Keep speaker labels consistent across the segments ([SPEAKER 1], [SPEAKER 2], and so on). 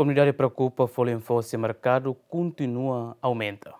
[SPEAKER 1] comunidade preocupa, o linfócito marcado continua a aumentar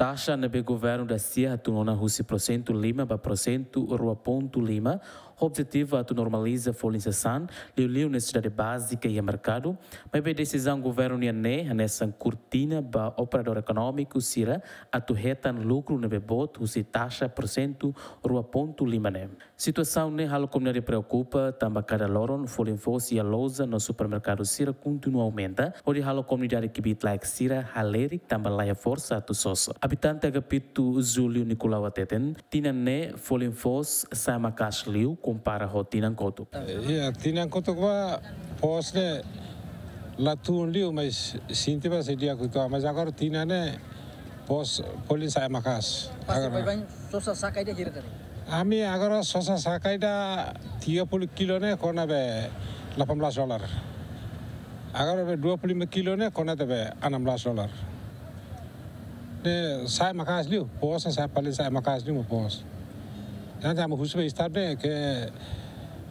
[SPEAKER 1] taxa nebe governo da Sierra tunona Rússia procento Lima ba procento Rua Ponto Lima. O objetivo é normaliza a folização, leu necessidade básica e mercado, mas a decisão governo niané, nessa cortina ba operador econômico Sira, a tu retan lucro nebe o se taxa procento Rua Ponto Lima né. Situação né halo comunidade preocupa, tamba cada loron folinfos e a lousa no supermercado Sira continua aumenta, onde halo comunidade que bit like Sira, haleri tamba laia força a tu sosso. Api tante ga pitu Zuliu Nikolau Ateten, tinan ne folin fos sama kash liu kumpara ho tinan kotuk.
[SPEAKER 2] Ya, tinan kotuk wa fos ne latun liu mais sinti ba se dia kutu amas agar tinan ne fos folin sama kash. Agar
[SPEAKER 3] sosa sakai dia jira kari.
[SPEAKER 2] Ami agar sosa sakai da tiga puluh kilo ne kona be. 18 dolar. Agar 25 kilo ne kona tebe 16 dolar. Ne saya makas liu, pos saya paling saya makas liu pos. Yang jamu khusus be istab ne ke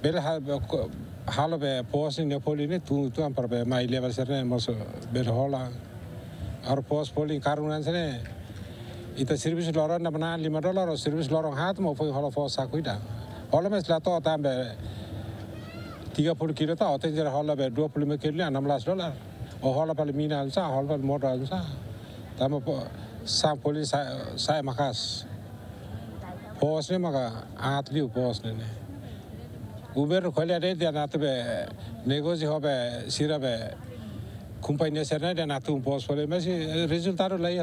[SPEAKER 2] bela hal hal be pos ni Nepal ini tu tu am perbe ma ilia besar ne mas bela hola. Ar pos poli karunan sene ita service service hat be साफोली साय साय मकास पोसने मगा आत भी पोसने ने उबेर खोलिया ने दिया नात बे नेगोजी हो बे सिरा बे कुंपाइने से ने दिया नातु पोस फोले में सी रिजल्ट आरो लाई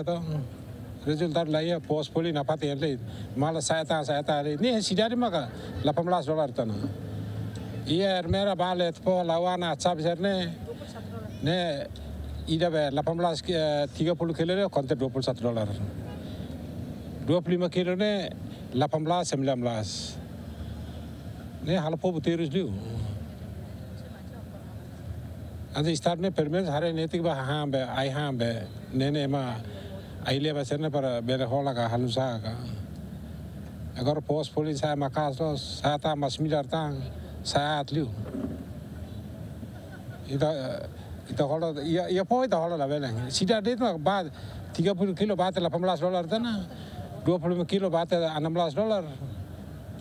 [SPEAKER 2] रिजल्ट आरो पोस फोली ना पाते ले माला सहायता सहायता ले नहीं सिजारी मगा लपमलास डॉलर तना ये मेरा बाल है तो लावाना अच्छा बिचरने ने IDA bayar 18 30 eh, kilonya konten 21 dolar. 25 kilonya 18 19. Ini hal pobu terus dulu. Anda ne permen hari netik bah hambe, ai ne ne ma aile basene para bere hola ka halusa ka. Agar pos polis saya makas los, saya tak masmidar tang, saya atliu. Ita ito kalo iya iya po ito kalo la beleng sida dito ma tiga puluh kilo ba tela belas dolar dana dua puluh kilo ba enam belas dolar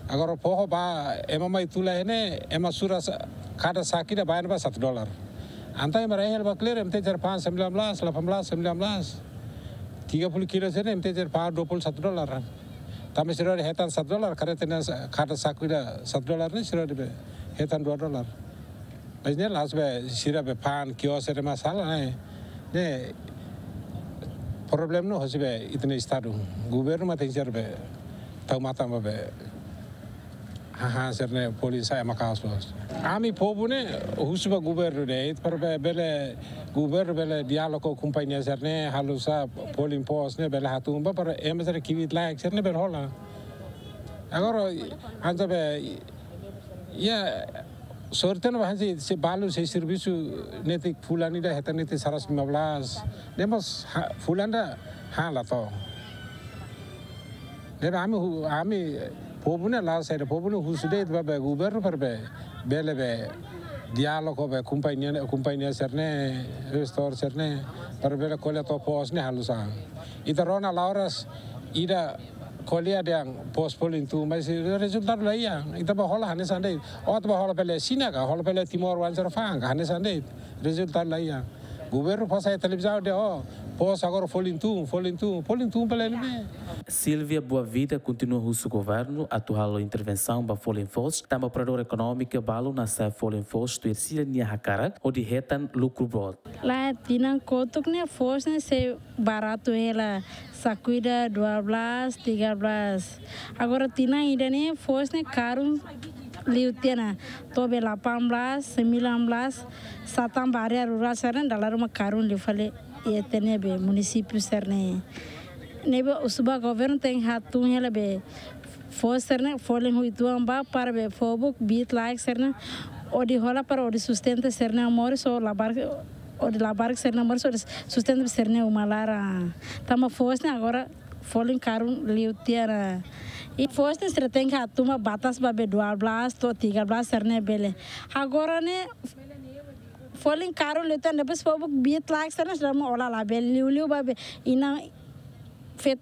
[SPEAKER 2] agar po ho ba ema ma itula ene ema sura kada sakida bayar ena satu dolar anta ema rehel ba klere ema tejer pan sembilan belas la pamla sembilan belas tiga puluh kilo sene ema tejer dua puluh satu dolar tapi sudah hetan satu dolar karena tena kada sakida satu dolar ini sudah hetan dua dolar Mas lá se sira be pan क्यों से मसाला नहीं ने problem no हसिबे इतने स्टार्ट गुबेर मते जर बे तव माता बे हाँ हाँ सर ने पुलिस आया मकास बस आमी पोबुने हुसबा गुबेर ने इत पर बे बेले गुबेर बेले दियालो को कंपनिया सर ने हालुसा पोलिंग पोस्ट ने बेले हातुम बे पर एम सर किवित लायक सर ने बेल होला अगर आज बे Suerten bahasa se balu se servisu neti fulan ida heta neti 115. Demos fulan da hala to. Dem ami ami pobune la sere pobune husde ba be guber per be bele be dialogo be kumpainia kumpainia serne restor serne per be kole to posne halusa. rona lauras ida kolleger der på Spolling tu mai resultat la ia kita ba hola hane sandai o ta ba hola pele sinaga hola pele timor wan sar fang hane sandai resultat la ia governo passa a televisão de ó, oh,
[SPEAKER 1] posso agora folintum, folintum, folintum para ele mesmo. Silvia Boavida continua o seu governo, atual intervenção para Folha Fos, também operador econômica balo na sa Folha Fos, tu Silvia Hakara, onde retam lucro brot.
[SPEAKER 3] Lá tinha é coto que nem força, né, se barato ela, sacuida Tiga 13. Agora tinha ainda nem é força, né, caro liutiana tobe la pamblas belas satan baria rural seren rumah karun li fale ietene be munisipu serne nebe usuba govern teng hatung hele be fo serne hui tuang ba par be fobuk bit like serne odi hola para odi sustente serne amor so labar odi labar serne amori so sustente serne umalara tama fosne agora folin karun liutiara i fosne strateng ha tuma batas babe 12 to 13 serne bele agora ne folin karun liutan nebes pobuk biet lak serne sramo ola la bele liu liu babe ina fit.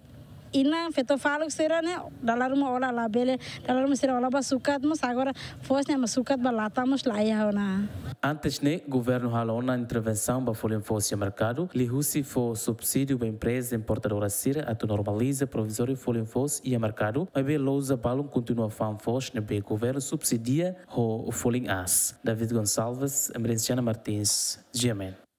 [SPEAKER 3] ina feto que será né dalar mo ola labele dalar mo sera ola ba sukat agora fosse ne sukat ba lata mo slaia ona
[SPEAKER 1] Antes né governo na intervenção ba folha fosse mercado li husi fo subsídio ba empresa importadora sira atu normaliza provisório folha fosse e mercado mas be lousa balum continua fan fosse ne be governo subsidia o folha as David Gonçalves Emerenciana Martins Gemen